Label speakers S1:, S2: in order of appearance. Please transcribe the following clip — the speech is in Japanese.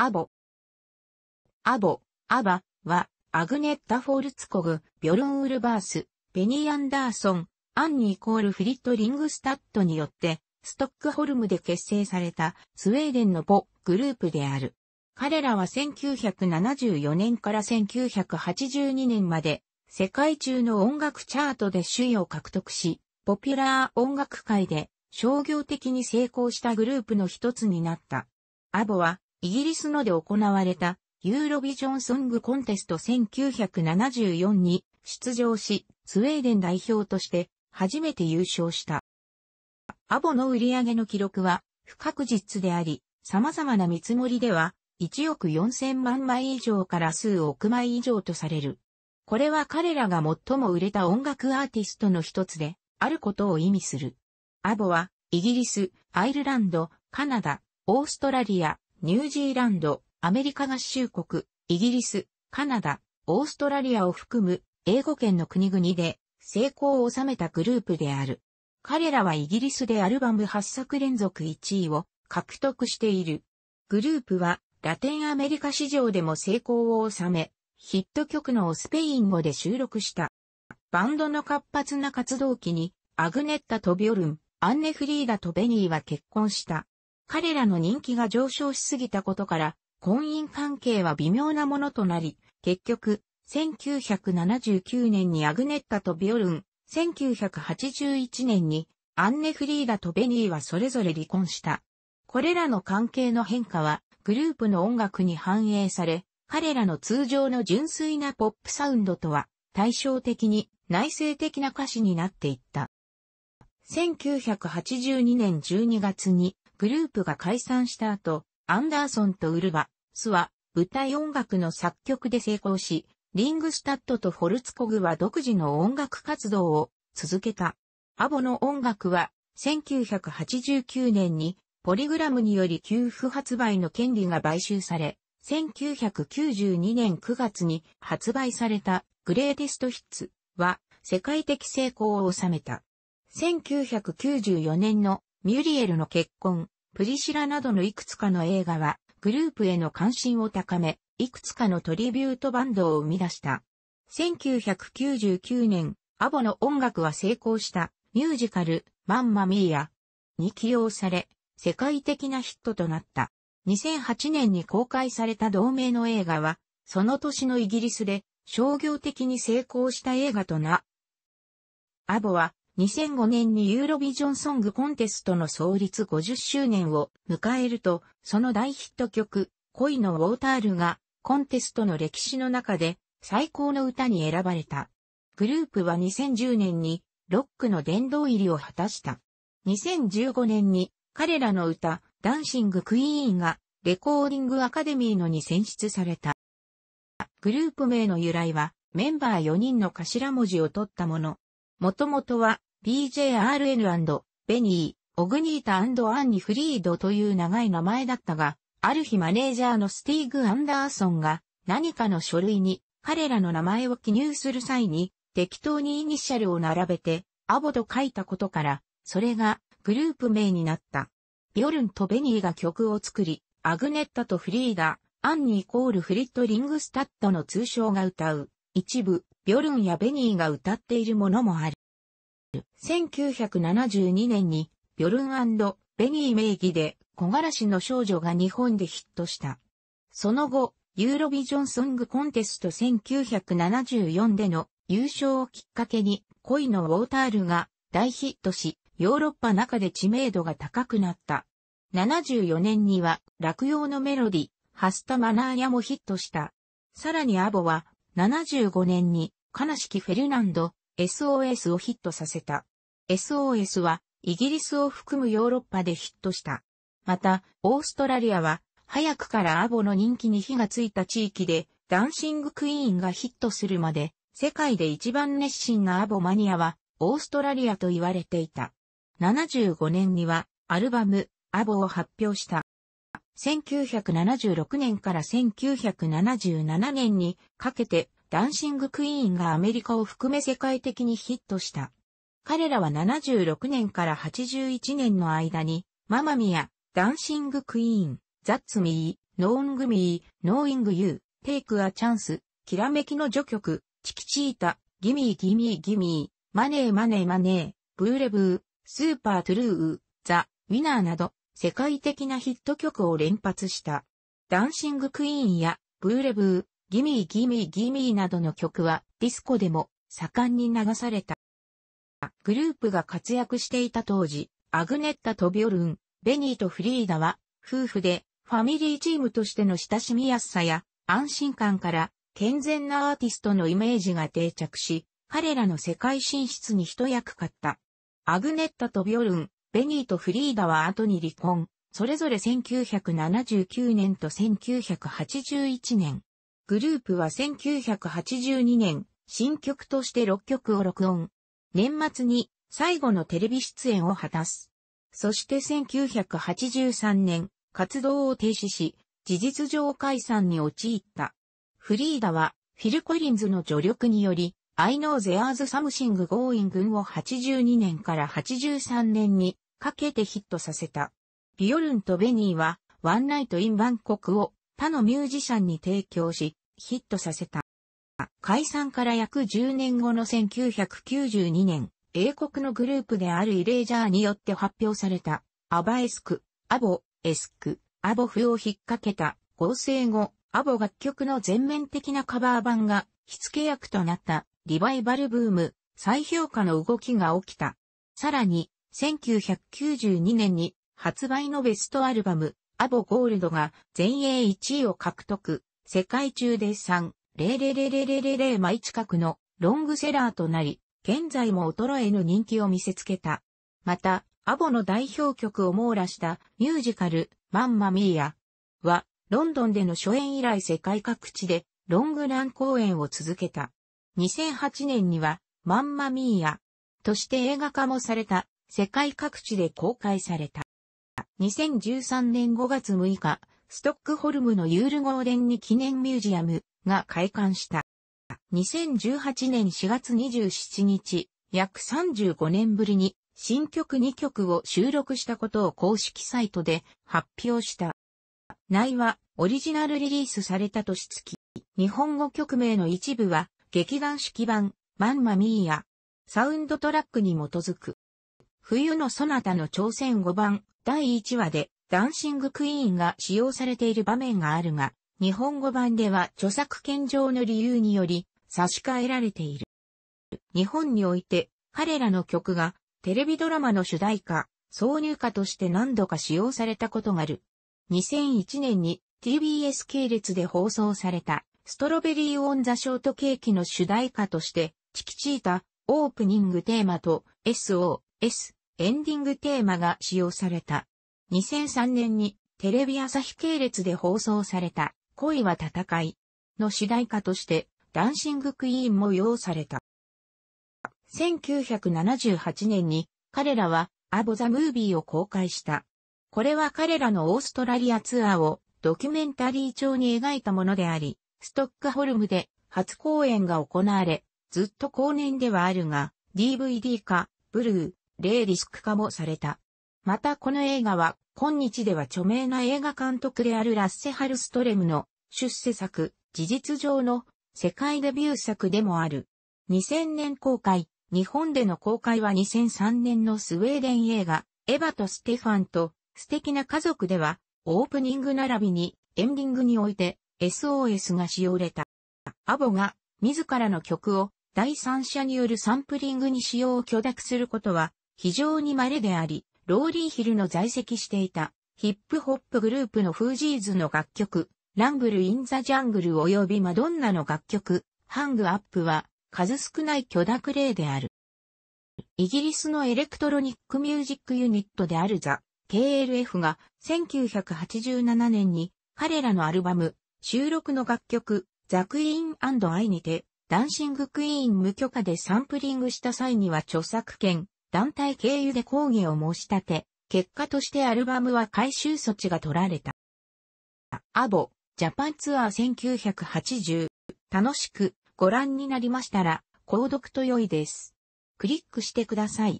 S1: アボ。アボ、アバは、アグネッタ・フォルツコグ、ビョルン・ウルバース、ベニー・アンダーソン、アンニー・コール・フリット・リングスタッドによって、ストックホルムで結成されたスウェーデンのボグループである。彼らは1974年から1982年まで世界中の音楽チャートで首位を獲得し、ポピュラー音楽界で商業的に成功したグループの一つになった。アボはイギリスので行われたユーロビジョンソングコンテスト1974に出場し、スウェーデン代表として初めて優勝した。アボの売り上げの記録は不確実であり、様々な見積もりでは1億4000万枚以上から数億枚以上とされる。これは彼らが最も売れた音楽アーティストの一つで、あることを意味する。アボは、イギリス、アイルランド、カナダ、オーストラリア、ニュージーランド、アメリカ合衆国、イギリス、カナダ、オーストラリアを含む英語圏の国々で成功を収めたグループである。彼らはイギリスでアルバム8作連続1位を獲得している。グループはラテンアメリカ市場でも成功を収め、ヒット曲のをスペイン語で収録した。バンドの活発な活動期にアグネッタとビョルン、アンネフリーダとベニーは結婚した。彼らの人気が上昇しすぎたことから、婚姻関係は微妙なものとなり、結局、1979年にアグネッタとビオルン、1981年にアンネ・フリーダとベニーはそれぞれ離婚した。これらの関係の変化はグループの音楽に反映され、彼らの通常の純粋なポップサウンドとは対照的に内省的な歌詞になっていった。1982年12月にグループが解散した後、アンダーソンとウルバ、スは舞台音楽の作曲で成功し、リングスタッドとフォルツコグは独自の音楽活動を続けた。アボの音楽は1989年にポリグラムにより給付発売の権利が買収され、1992年9月に発売されたグレーティストヒッツは世界的成功を収めた。1994年のミュリエルの結婚、プリシラなどのいくつかの映画は、グループへの関心を高め、いくつかのトリビュートバンドを生み出した。1999年、アボの音楽は成功したミュージカル、マンマミーア、に起用され、世界的なヒットとなった。2008年に公開された同名の映画は、その年のイギリスで商業的に成功した映画とな。アボは2005年にユーロビジョンソングコンテストの創立50周年を迎えると、その大ヒット曲、恋のウォータールが、コンテストの歴史の中で最高の歌に選ばれた。グループは2010年にロックの殿堂入りを果たした。2015年に彼らの歌、ダンシング・クイーンがレコーディングアカデミーのに選出された。グループ名の由来はメンバー4人の頭文字を取ったもの。もともとは BJRN& ベニー、オグニータアンニ・フリードという長い名前だったが、ある日マネージャーのスティーグ・アンダーソンが何かの書類に彼らの名前を記入する際に適当にイニシャルを並べてアボと書いたことから、それがグループ名になった。ビョルンとベニーが曲を作り、アグネッタとフリーダ、アンニイコールフリット・リングスタッドの通称が歌う。一部、ビョルンやベニーが歌っているものもある。1972年に、ビョルンベニー名義で、小柄しの少女が日本でヒットした。その後、ユーロビジョンソングコンテスト1974での優勝をきっかけに、恋のウォータールが大ヒットし、ヨーロッパ中で知名度が高くなった。74年には、落葉のメロディ、ハスタマナーヤもヒットした。さらにアボは、75年に、悲しきフェルナンド、SOS をヒットさせた。SOS はイギリスを含むヨーロッパでヒットした。また、オーストラリアは早くからアボの人気に火がついた地域でダンシングクイーンがヒットするまで世界で一番熱心なアボマニアはオーストラリアと言われていた。75年にはアルバムアボを発表した。1976年から1977年にかけてダンシング・クイーンがアメリカを含め世界的にヒットした。彼らは76年から81年の間に、ママミア、ダンシング・クイーン、ザッツ・ミー、ノーング・ミー、ノーイング・ユー、テイク・ア・チャンス、きらめきの序曲、チキチータ、ギミー・ギミー・ギミー、マネー・マネー・マネー、ブーレブー、スーパー・トゥルー、ザ・ウィナーなど、世界的なヒット曲を連発した。ダンシング・クイーンや、ブーレブー、ギミーギミーギミーなどの曲はディスコでも盛んに流された。グループが活躍していた当時、アグネッタとビョルン、ベニーとフリーダは夫婦でファミリーチームとしての親しみやすさや安心感から健全なアーティストのイメージが定着し、彼らの世界進出に一役買った。アグネッタとビョルン、ベニーとフリーダは後に離婚、それぞれ1979年と1981年。グループは1982年、新曲として6曲を録音。年末に最後のテレビ出演を果たす。そして1983年、活動を停止し、事実上解散に陥った。フリーダは、フィル・コリンズの助力により、I know there's something going を82年から83年にかけてヒットさせた。ビオルンとベニーは、ワンナイト・イン・バンコクを他のミュージシャンに提供し、ヒットさせた。解散から約10年後の1992年、英国のグループであるイレージャーによって発表された、アバエスク、アボ、エスク、アボフを引っ掛けた合成後、アボ楽曲の全面的なカバー版が火付け役となったリバイバルブーム、再評価の動きが起きた。さらに、1992年に発売のベストアルバム、アボゴールドが全英1位を獲得。世界中で3、0000000枚近くのロングセラーとなり、現在も衰えぬ人気を見せつけた。また、アボの代表曲を網羅したミュージカル、マンマミーアは、ロンドンでの初演以来世界各地でロングラン公演を続けた。2008年には、マンマミーアとして映画化もされた、世界各地で公開された。2013年5月6日、ストックホルムのユールゴーデンに記念ミュージアムが開館した。2018年4月27日、約35年ぶりに新曲2曲を収録したことを公式サイトで発表した。内はオリジナルリリースされた年つき、日本語曲名の一部は劇団式版、マンマミーやサウンドトラックに基づく。冬のソナタの挑戦5番第1話でダンシングクイーンが使用されている場面があるが、日本語版では著作権上の理由により差し替えられている。日本において彼らの曲がテレビドラマの主題歌、挿入歌として何度か使用されたことがある。2001年に TBS 系列で放送されたストロベリーオンザショートケーキの主題歌としてチキチータオープニングテーマと SOS エンディングテーマが使用された。2003年にテレビ朝日系列で放送された恋は戦いの主題歌としてダンシングクイーンも用された。1978年に彼らはアボザムービーを公開した。これは彼らのオーストラリアツアーをドキュメンタリー調に描いたものであり、ストックホルムで初公演が行われ、ずっと後年ではあるが、DVD 化、ブルー、レイディスク化もされた。またこの映画は、今日では著名な映画監督であるラッセ・ハルストレムの出世作、事実上の世界デビュー作でもある。2000年公開、日本での公開は2003年のスウェーデン映画、エヴァとステファンと素敵な家族では、オープニング並びにエンディングにおいて SOS が使用れた。アボが自らの曲を第三者によるサンプリングに使用を許諾することは非常に稀であり、ローリーヒルの在籍していたヒップホップグループのフージーズの楽曲、ラングル・イン・ザ・ジャングル及びマドンナの楽曲、ハング・アップは数少ない許諾例である。イギリスのエレクトロニックミュージックユニットであるザ・ KLF が1987年に彼らのアルバム収録の楽曲ザ・クイーンアイにてダンシング・クイーン無許可でサンプリングした際には著作権団体経由で抗議を申し立て、結果としてアルバムは回収措置が取られた。アボ、ジャパンツアー1980、楽しくご覧になりましたら、購読と良いです。クリックしてください。